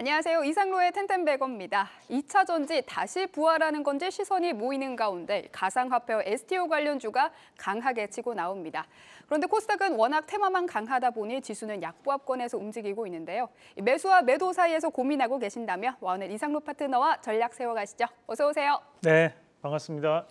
안녕하세요. 이상로의 텐텐백어입니다. 2차 전지 다시 부활하는 건지 시선이 모이는 가운데 가상화폐 STO 관련주가 강하게 치고 나옵니다. 그런데 코스닥은 워낙 테마만 강하다 보니 지수는 약보합권에서 움직이고 있는데요. 매수와 매도 사이에서 고민하고 계신다면 오늘 이상로 파트너와 전략 세워가시죠. 어서 오세요. 네, 반갑습니다.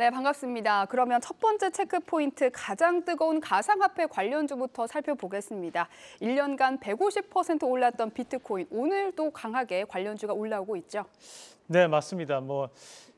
네, 반갑습니다. 그러면 첫 번째 체크 포인트 가장 뜨거운 가상화폐 관련주부터 살펴보겠습니다. 1년간 150% 올랐던 비트코인 오늘도 강하게 관련주가 올라오고 있죠. 네, 맞습니다. 뭐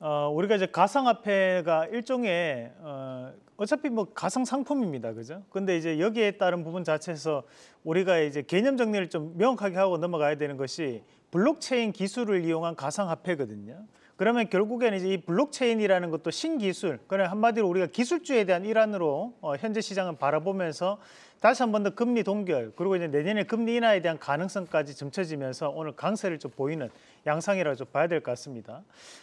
어, 우리가 이제 가상화폐가 일종의 어, 어차피 뭐 가상 상품입니다, 그죠? 근데 이제 여기에 따른 부분 자체에서 우리가 이제 개념 정리를 좀 명확하게 하고 넘어가야 되는 것이 블록체인 기술을 이용한 가상화폐거든요. 그러면 결국에는 이제 이 블록체인이라는 것도 신기술, 그러니 한마디로 우리가 기술주에 대한 일환으로 어, 현재 시장을 바라보면서 다시 한 번 더 금리 동결 그리고 이제 내년에 금리 인하에 대한 가능성까지 점쳐지면서 오늘 강세를 좀 보이는 양상이라고 좀 봐야 될 것 같습니다.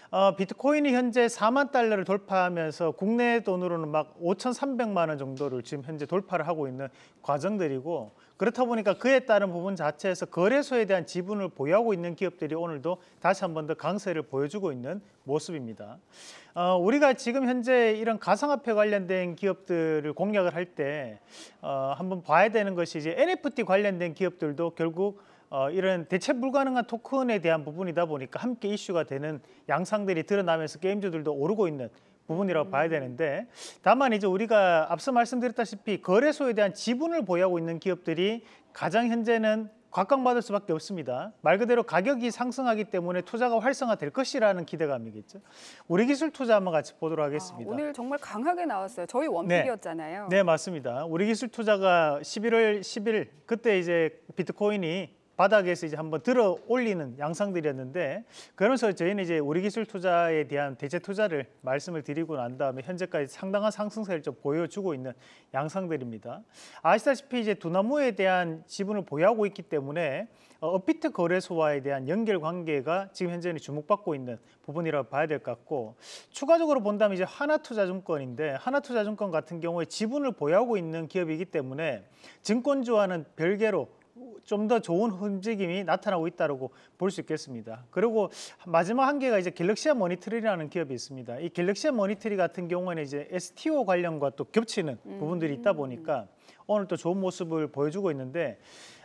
어, 비트코인이 현재 4만 달러를 돌파하면서 국내 돈으로는 막 5,300만 원 정도를 지금 현재 돌파를 하고 있는 과정들이고 그렇다 보니까 그에 따른 부분 자체에서 거래소에 대한 지분을 보유하고 있는 기업들이 오늘도 다시 한 번 더 강세를 보여주고 있는 모습입니다. 어, 우리가 지금 현재 이런 가상화폐 관련된 기업들을 공략을 할때 어, 한번 봐야 되는 것이 이제 NFT 관련된 기업들도 결국 어, 이런 대체 불가능한 토큰에 대한 부분이다 보니까 함께 이슈가 되는 양상들이 드러나면서 게임주들도 오르고 있는 부분이라고 봐야 음. 되는데 다만 이제 우리가 앞서 말씀드렸다시피 거래소에 대한 지분을 보유하고 있는 기업들이 가장 현재는 각광받을 수밖에 없습니다. 말 그대로 가격이 상승하기 때문에 투자가 활성화될 것이라는 기대감이겠죠. 우리 기술 투자 한번 같이 보도록 하겠습니다. 아, 오늘 정말 강하게 나왔어요. 저희 네. 원픽이었잖아요. 네, 네 맞습니다. 우리 기술 투자가 11월 10일 그때 이제 비트코인이 바닥에서 이제 한번 들어 올리는 양상들이었는데 그러면서 저희는 이제 우리 기술 투자에 대한 대체 투자를 말씀을 드리고 난 다음에 현재까지 상당한 상승세를 좀 보여주고 있는 양상들입니다. 아시다시피 이제 두나무에 대한 지분을 보유하고 있기 때문에 어, 업비트 거래소와에 대한 연결 관계가 지금 현재는 주목받고 있는 부분이라고 봐야 될 것 같고 추가적으로 본다면 이제 하나투자증권인데 하나투자증권 같은 경우에 지분을 보유하고 있는 기업이기 때문에 증권주와는 별개로 좀더 좋은 움직임이 나타나고 있다고 볼 수 있겠습니다. 그리고 마지막 한 개가 이제 갤럭시아 모니터리라는 기업이 있습니다. 이 갤럭시아 모니터리 같은 경우에는 이제 STO 관련과 또 겹치는 음. 부분들이 있다 보니까 오늘 또 좋은 모습을 보여주고 있는데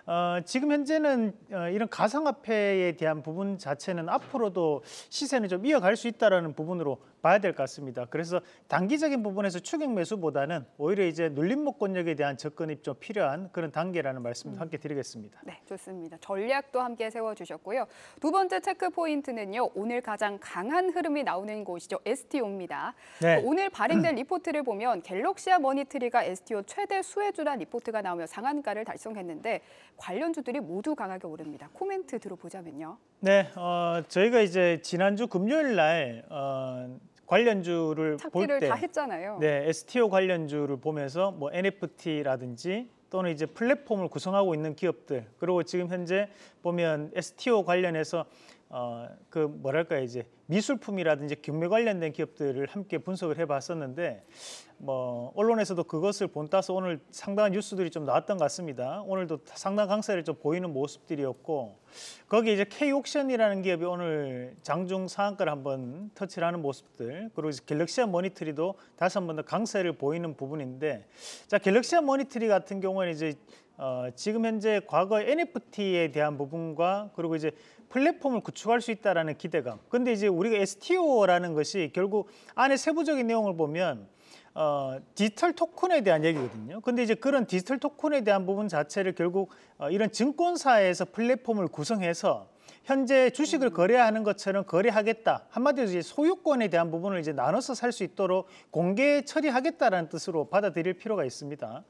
어, 지금 현재는 어, 이런 가상화폐에 대한 부분 자체는 앞으로도 시세는 좀 이어갈 수있다라 부분으로 봐야 될 것 같습니다. 그래서 단기적인 부분에서 추격 매수보다는 오히려 이제 눌림목권력에 대한 접근이 좀 필요한 그런 단계라는 말씀도 음. 함께 드리겠습니다. 네, 좋습니다. 전략도 함께 세워주셨고요. 두 번째 체크 포인트는요. 오늘 가장 강한 흐름이 나오는 곳이죠. STO입니다. 네. 오늘 발행된 리포트를 보면 갤럭시아 머니트리가 STO 최대 수혜주란 리포트가 나오며 상한가를 달성했는데 관련주들이 모두 강하게 오릅니다. 코멘트 들어보자면요. 네, 어, 저희가 이제 지난주 금요일 날 어, 관련주를 볼때다 했잖아요. 네, STO 관련주를 보면서 뭐 NFT라든지 또는 이제 플랫폼을 구성하고 있는 기업들 그리고 지금 현재 보면 STO 관련해서 어그 뭐랄까 이제 미술품이라든지 경매 관련된 기업들을 함께 분석을 해봤었는데 뭐 언론에서도 그것을 본따서 오늘 상당한 뉴스들이 좀 나왔던 것 같습니다. 오늘도 상당 강세를 좀 보이는 모습들이었고 거기에 이제 K옥션이라는 기업이 오늘 장중 상한가를 한번 터치를 하는 모습들 그리고 갤럭시아 모니터리도 다시 한번 더 강세를 보이는 부분인데 자 갤럭시아 모니터리 같은 경우는 이제 어, 지금 현재 과거 NFT에 대한 부분과 그리고 이제 플랫폼을 구축할 수 있다라는 기대감. 근데 이제 우리가 STO라는 것이 결국 안에 세부적인 내용을 보면 어, 디지털 토큰에 대한 얘기거든요. 근데 이제 그런 디지털 토큰에 대한 부분 자체를 결국 어, 이런 증권사에서 플랫폼을 구성해서 현재 주식을 거래하는 것처럼 거래하겠다. 한마디로 이제 소유권에 대한 부분을 이제 나눠서 살 수 있도록 공개 처리하겠다라는 뜻으로 받아들일 필요가 있습니다.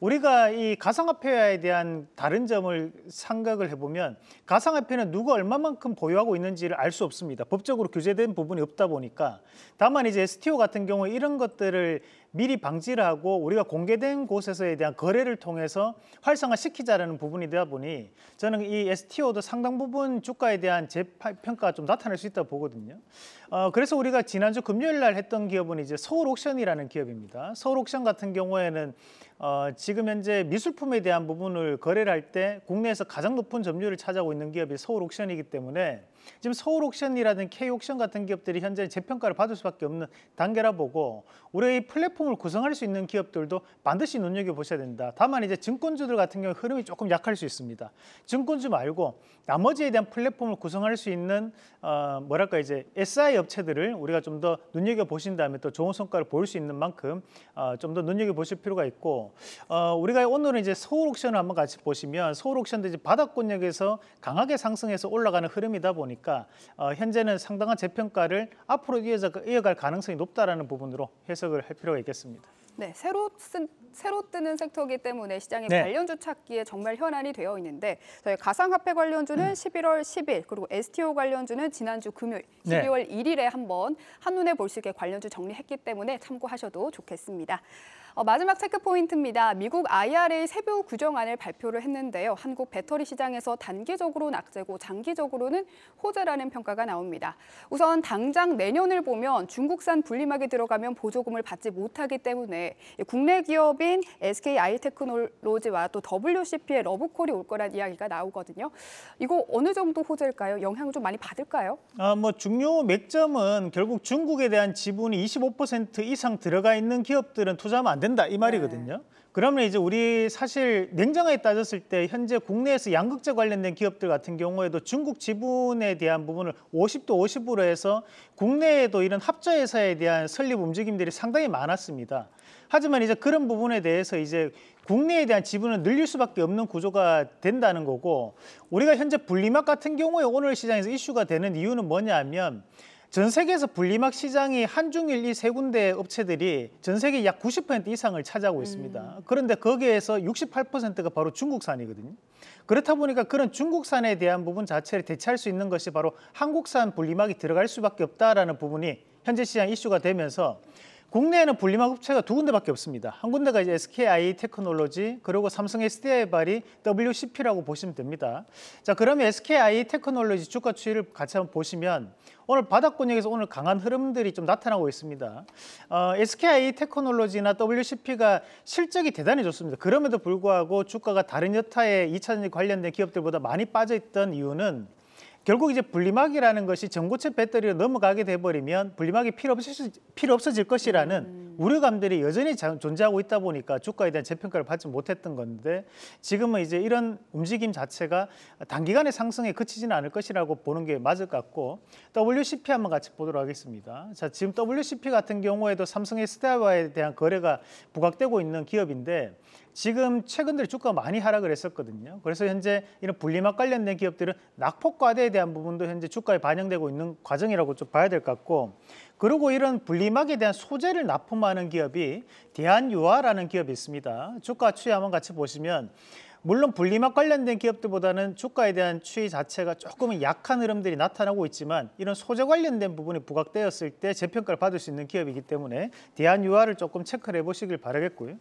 우리가 이 가상화폐에 대한 다른 점을 생각을 해보면 가상화폐는 누가 얼마만큼 보유하고 있는지를 알 수 없습니다. 법적으로 규제된 부분이 없다 보니까 다만 이제 스티오 같은 경우 이런 것들을 미리 방지를 하고 우리가 공개된 곳에서에 대한 거래를 통해서 활성화시키자라는 부분이다 되 보니 저는 이 STO도 상당 부분 주가에 대한 재평가가 좀 나타날 수 있다 고 보거든요. 어, 그래서 우리가 지난주 금요일 날 했던 기업은 이제 서울 옥션이라는 기업입니다. 서울 옥션 같은 경우에는 어, 지금 현재 미술품에 대한 부분을 거래를 할 때 국내에서 가장 높은 점유율을 차지하고 있는 기업이 서울 옥션이기 때문에 지금 서울 옥션이라든 K 옥션 같은 기업들이 현재 재평가를 받을 수밖에 없는 단계라 보고 우리의 플랫폼을 구성할 수 있는 기업들도 반드시 눈여겨 보셔야 된다. 다만 이제 증권주들 같은 경우 흐름이 조금 약할 수 있습니다. 증권주 말고 나머지에 대한 플랫폼을 구성할 수 있는 어, 뭐랄까 이제 SI 업체들을 우리가 좀 더 눈여겨 보신 다음에 또 좋은 성과를 보일 수 있는 만큼 어, 좀더 눈여겨 보실 필요가 있고 어, 우리가 오늘은 이제 서울 옥션을 한번 같이 보시면 서울 옥션도 이제 바닥권역에서 강하게 상승해서 올라가는 흐름이다 보니. 보니까 어, 현재는 상당한 재평가를 앞으로 이어갈 가능성이 높다라는 부분으로 해석을 할 필요가 있겠습니다. 네, 새로 쓴 새로 뜨는 섹터이기 때문에 시장의 네. 관련주 찾기에 정말 현안이 되어 있는데 저희 가상화폐 관련주는 음. 11월 10일 그리고 STO 관련주는 지난주 금요일 12월 1일에 한번 한눈에 볼 수 있게 관련주 정리했기 때문에 참고하셔도 좋겠습니다. 어, 마지막 체크 포인트입니다. 미국 IRA 세부 규정안을 발표를 했는데요. 한국 배터리 시장에서 단기적으로 낙제고 장기적으로는 호재라는 평가가 나옵니다. 우선 당장 내년을 보면 중국산 분리막이 들어가면 보조금을 받지 못하기 때문에 예, 국내 기업인 SK 아이테크놀로지와 또 WCP의 러브콜이 올 거란 이야기가 나오거든요. 이거 어느 정도 호재일까요? 영향을 좀 많이 받을까요? 아, 뭐 중요 맥점은 결국 중국에 대한 지분이 25% 이상 들어가 있는 기업들은 투자하면 안 된다 이 말이거든요. 네. 그러면 이제 우리 사실 냉정하게 따졌을 때 현재 국내에서 양극재 관련된 기업들 같은 경우에도 중국 지분에 대한 부분을 50도 50으로 해서 국내에도 이런 합자회사에 대한 설립 움직임들이 상당히 많았습니다. 하지만 이제 그런 부분에 대해서 이제 국내에 대한 지분을 늘릴 수밖에 없는 구조가 된다는 거고 우리가 현재 분리막 같은 경우에 오늘 시장에서 이슈가 되는 이유는 뭐냐 하면 전 세계에서 분리막 시장이 한중일 이 세 군데 업체들이 전 세계 약 90% 이상을 차지하고 음. 있습니다. 그런데 거기에서 68%가 바로 중국산이거든요. 그렇다 보니까 그런 중국산에 대한 부분 자체를 대체할 수 있는 것이 바로 한국산 분리막이 들어갈 수밖에 없다라는 부분이 현재 시장 이슈가 되면서 국내에는 분리막 업체가 두 군데밖에 없습니다. 한 군데가 이제 SKI 테크놀로지 그리고 삼성 SDI 발이 WCP라고 보시면 됩니다. 자 그러면 SKI 테크놀로지 주가 추이를 같이 한번 보시면 오늘 바닥권역에서 오늘 강한 흐름들이 좀 나타나고 있습니다. 어, SKI 테크놀로지나 WCP가 실적이 대단히 좋습니다. 그럼에도 불구하고 주가가 다른 여타의 2차전지 관련된 기업들보다 많이 빠져있던 이유는 결국 이제 분리막이라는 것이 전고체 배터리로 넘어가게 돼버리면 분리막이 필요 없어질, 것이라는 음. 우려감들이 여전히 존재하고 있다 보니까 주가에 대한 재평가를 받지 못했던 건데 지금은 이제 이런 움직임 자체가 단기간의 상승에 그치지는 않을 것이라고 보는 게 맞을 것 같고 WCP 한번 같이 보도록 하겠습니다. 자, 지금 WCP 같은 경우에도 삼성의 스타와에 대한 거래가 부각되고 있는 기업인데 지금 최근 들 주가가 많이 하락을 했었거든요. 그래서 현재 이런 분리막 관련된 기업들은 낙폭과대에 대한 부분도 현재 주가에 반영되고 있는 과정이라고 좀 봐야 될 것 같고 그리고 이런 분리막에 대한 소재를 납품하는 기업이 대한유아라는 기업이 있습니다. 주가 추이 한번 같이 보시면 물론 분리막 관련된 기업들보다는 주가에 대한 추이 자체가 조금은 약한 흐름들이 나타나고 있지만 이런 소재 관련된 부분이 부각되었을 때 재평가를 받을 수 있는 기업이기 때문에 대한유아를 조금 체크를 해보시길 바라겠고요.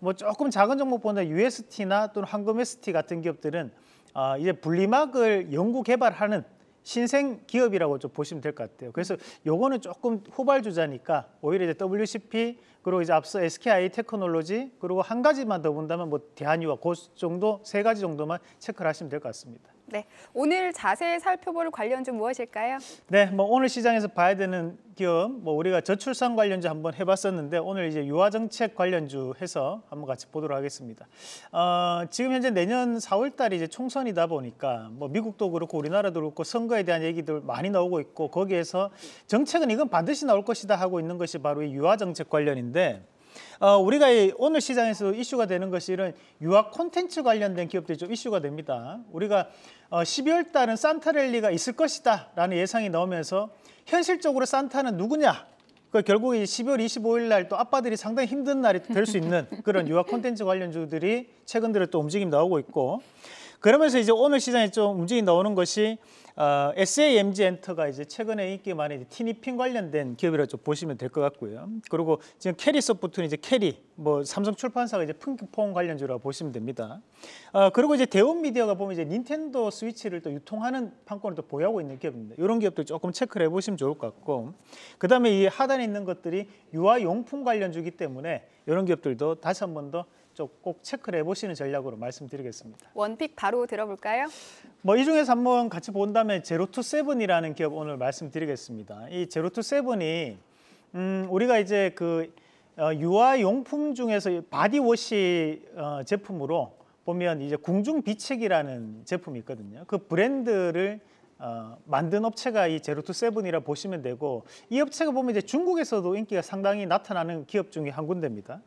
뭐 조금 작은 종목보다 UST나 또는 황금 ST 같은 기업들은 아, 이제 분리막을 연구 개발하는 신생 기업이라고 좀 보시면 될 것 같아요. 그래서 요거는 조금 후발주자니까 오히려 이제 WCP 그리고 이제 앞서 SKI 테크놀로지 그리고 한 가지만 더 본다면 뭐 대한유화 그 정도 세 가지 정도만 체크를 하시면 될 것 같습니다. 네, 오늘 자세히 살펴볼 관련주 무엇일까요? 네, 뭐 오늘 시장에서 봐야 되는 기업, 뭐 우리가 저출산 관련주 한번 해봤었는데 오늘 이제 유아 정책 관련주 해서 한번 같이 보도록 하겠습니다. 어, 지금 현재 내년 4월달이 이제 총선이다 보니까 뭐 미국도 그렇고 우리나라도 그렇고 선거에 대한 얘기들 많이 나오고 있고 거기에서 정책은 이건 반드시 나올 것이다 하고 있는 것이 바로 이유아 정책 관련인데. 어, 우리가 오늘 시장에서 이슈가 되는 것이 이런 유학 콘텐츠 관련된 기업들이 좀 이슈가 됩니다. 우리가 어, 12월 달은 산타랠리가 있을 것이다 라는 예상이 나오면서 현실적으로 산타는 누구냐 그 결국 이 12월 25일 날 또 아빠들이 상당히 힘든 날이 될 수 있는 그런 유아 콘텐츠 관련주들이 최근 들어 또 움직임 나오고 있고 그러면서 이제 오늘 시장에 좀 움직임 나오는 것이 어, SAMG 엔터가 이제 최근에 인기 많은 티니핑 관련된 기업이라 좀 보시면 될 것 같고요. 그리고 지금 캐리 소프트는 이제 캐리, 뭐 삼성 출판사가 이제 풍기폰 관련주라 고 보시면 됩니다. 어, 그리고 이제 대운 미디어가 보면 이제 닌텐도 스위치를 또 유통하는 판권을 또 보유하고 있는 기업입니다. 이런 기업들 조금 체크를 해보시면 좋을 것 같고, 그 다음에 이 하단에 있는 것들이 유아용품 관련주기 때문에 이런 기업들도 다시 한번더 꼭 체크를 해보시는 전략으로 말씀드리겠습니다. 원픽 바로 들어볼까요? 뭐 이 중에서 한번 같이 본 다음에 제로투세븐이라는 기업 오늘 말씀드리겠습니다. 이 제로투세븐이 음, 우리가 이제 그 어, 유아용품 중에서 바디워시 어, 제품으로 보면 이제 궁중 비책이라는 제품이 있거든요. 그 브랜드를 어, 만든 업체가 이 제로투세븐이라 보시면 되고 이 업체가 보면 이제 중국에서도 인기가 상당히 나타나는 기업 중에 한 군데입니다.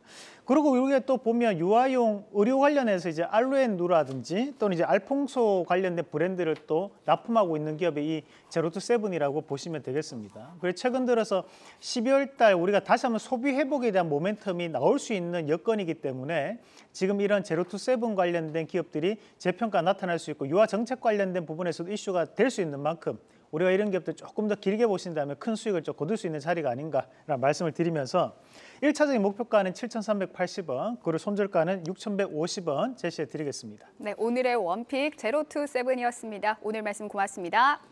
그리고 여기에 또 보면 유아용 의료 관련해서 이제 알루엔 누라든지 또는 이제 알퐁소 관련된 브랜드를 또 납품하고 있는 기업이 이 제로투세븐이라고 보시면 되겠습니다. 그리고 최근 들어서 12월 달 우리가 다시 한번 소비 회복에 대한 모멘텀이 나올 수 있는 여건이기 때문에 지금 이런 제로투세븐 관련된 기업들이 재평가 나타날 수 있고 유아 정책 관련된 부분에서도 이슈가 될 수 있는 만큼 우리가 이런 기업들 조금 더 길게 보신다면 큰 수익을 좀 거둘 수 있는 자리가 아닌가라는 말씀을 드리면서 1차적인 목표가는 7,380원, 그리고 손절가는 6,150원 제시해 드리겠습니다. 네, 오늘의 원픽 제로투세븐이었습니다. 오늘 말씀 고맙습니다.